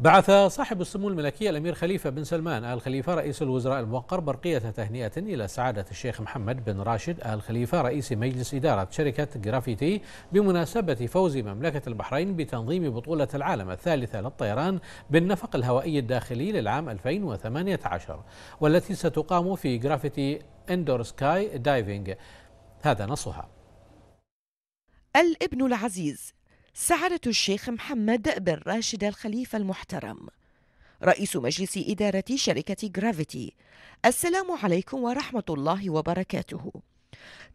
بعث صاحب السمو الملكية الأمير خليفة بن سلمان آل خليفة رئيس الوزراء الموقر برقية تهنئة إلى سعادة الشيخ محمد بن راشد آل خليفة رئيس مجلس إدارة شركة جرافيتي بمناسبة فوز مملكة البحرين بتنظيم بطولة العالم الثالثة للطيران بالنفق الهوائي الداخلي للعام 2018 والتي ستقام في جرافيتي اندور سكاي دايفينج هذا نصها الابن العزيز سعادة الشيخ محمد بن راشد الخليفة المحترم رئيس مجلس إدارة شركة جرافيتي السلام عليكم ورحمة الله وبركاته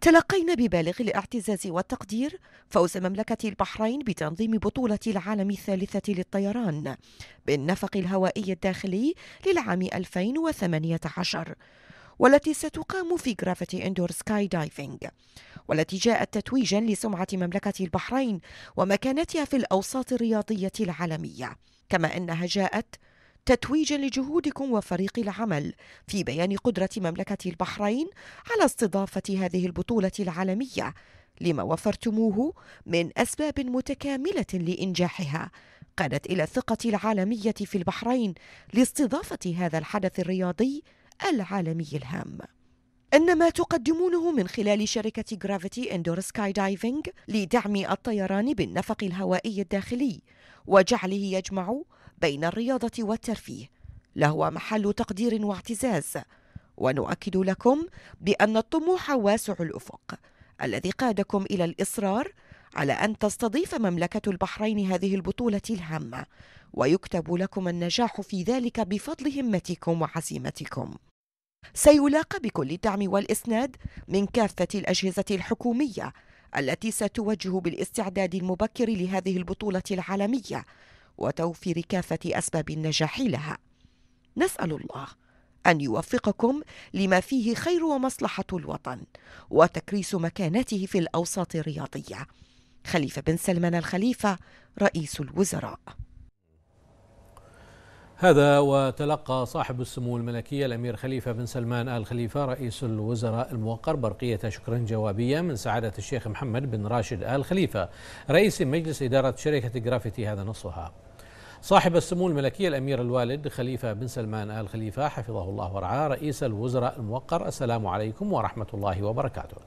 تلقينا ببالغ الاعتزاز والتقدير فوز مملكة البحرين بتنظيم بطولة العالم الثالثة للطيران بالنفق الهوائي الداخلي للعام 2018 والتي ستقام في جرافيتي إندور سكاي دايفنج والتي جاءت تتويجا لسمعة مملكة البحرين ومكانتها في الأوساط الرياضية العالمية كما أنها جاءت تتويجا لجهودكم وفريق العمل في بيان قدرة مملكة البحرين على استضافة هذه البطولة العالمية لما وفرتموه من أسباب متكاملة لإنجاحها قادت إلى الثقة العالمية في البحرين لاستضافة هذا الحدث الرياضي العالمي الهام إن ما تقدمونه من خلال شركة جرافيتي إندور سكاي دايفنج لدعم الطيران بالنفق الهوائي الداخلي وجعله يجمع بين الرياضة والترفيه لهو محل تقدير واعتزاز ونؤكد لكم بأن الطموح واسع الأفق الذي قادكم إلى الإصرار على أن تستضيف مملكة البحرين هذه البطولة الهامة ويكتب لكم النجاح في ذلك بفضل همتكم وعزيمتكم سيلاقى بكل الدعم والإسناد من كافة الأجهزة الحكومية التي ستوجه بالاستعداد المبكر لهذه البطولة العالمية وتوفير كافة أسباب النجاح لها. نسأل الله أن يوفقكم لما فيه خير ومصلحة الوطن وتكريس مكانته في الأوساط الرياضية. خليفة بن سلمان الخليفة رئيس الوزراء هذا وتلقى صاحب السمو الملكية الأمير خليفة بن سلمان آل خليفة رئيس الوزراء الموقر برقية شكر جوابية من سعادة الشيخ محمد بن راشد آل خليفة رئيس مجلس إدارة شركة جرافيتي هذا نصها صاحب السمو الملكية الأمير الوالد خليفة بن سلمان آل خليفة حفظه الله ورعاه رئيس الوزراء الموقر السلام عليكم ورحمة الله وبركاته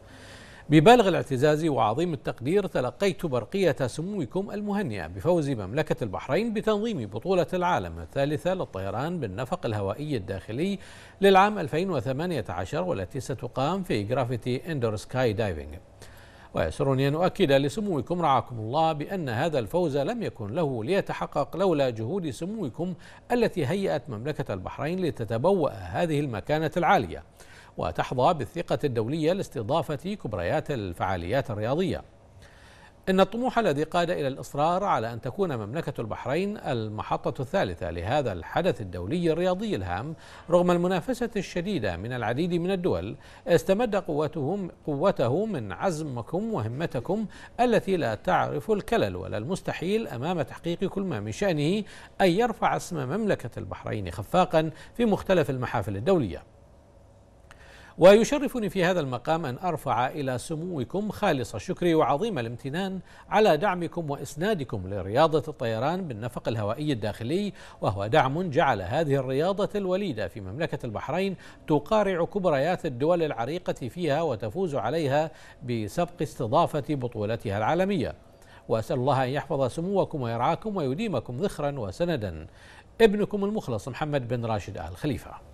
ببالغ الاعتزاز وعظيم التقدير تلقيت برقية سموكم المهنئة بفوز مملكة البحرين بتنظيم بطولة العالم الثالثة للطيران بالنفق الهوائي الداخلي للعام 2018 والتي ستقام في جرافيتي اندور سكاي دايفنج ويسرني أن أؤكد لسموكم رعاكم الله بأن هذا الفوز لم يكن له ليتحقق لولا جهود سموكم التي هيأت مملكة البحرين لتتبوأ هذه المكانة العالية وتحظى بالثقة الدولية لاستضافة كبريات الفعاليات الرياضية إن الطموح الذي قاد إلى الإصرار على أن تكون مملكة البحرين المحطة الثالثة لهذا الحدث الدولي الرياضي الهام رغم المنافسة الشديدة من العديد من الدول استمد قوتهم قوته من عزمكم وهمتكم التي لا تعرف الكلل ولا المستحيل أمام تحقيق كل ما من شأنه أن يرفع اسم مملكة البحرين خفاقا في مختلف المحافل الدولية ويشرفني في هذا المقام أن أرفع إلى سموكم خالص الشكر وعظيم الامتنان على دعمكم وإسنادكم لرياضة الطيران بالنفق الهوائي الداخلي وهو دعم جعل هذه الرياضة الوليدة في مملكة البحرين تقارع كبريات الدول العريقة فيها وتفوز عليها بسبق استضافة بطولتها العالمية وأسأل الله أن يحفظ سموكم ويرعاكم ويديمكم ذخرا وسندا ابنكم المخلص محمد بن راشد آل خليفة